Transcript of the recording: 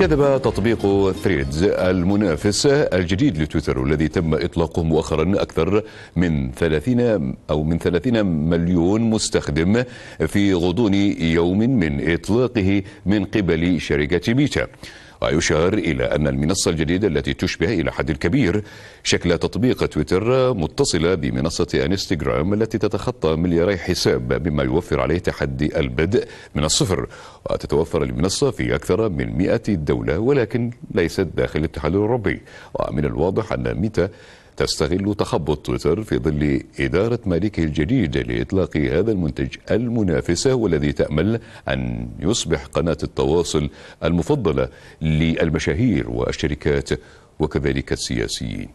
كذب تطبيق ثريدز المنافس الجديد لتويتر والذي تم إطلاقه مؤخرا أكثر من 30 أو من 30 مليون مستخدم في غضون يوم من إطلاقه من قبل شركة ميتا ويشار إلى أن المنصة الجديدة التي تشبه إلى حد كبير شكل تطبيق تويتر متصلة بمنصة انستغرام التي تتخطى ملياري حساب مما يوفر عليه تحدي البدء من الصفر وتتوفر المنصة في أكثر من 100 دولة ولكن ليست داخل الاتحاد الأوروبي ومن الواضح أن ميتا تستغل تخبط تويتر في ظل إدارة مالكه الجديد لإطلاق هذا المنتج المنافسة والذي تأمل أن يصبح قناة التواصل المفضلة للمشاهير والشركات وكذلك السياسيين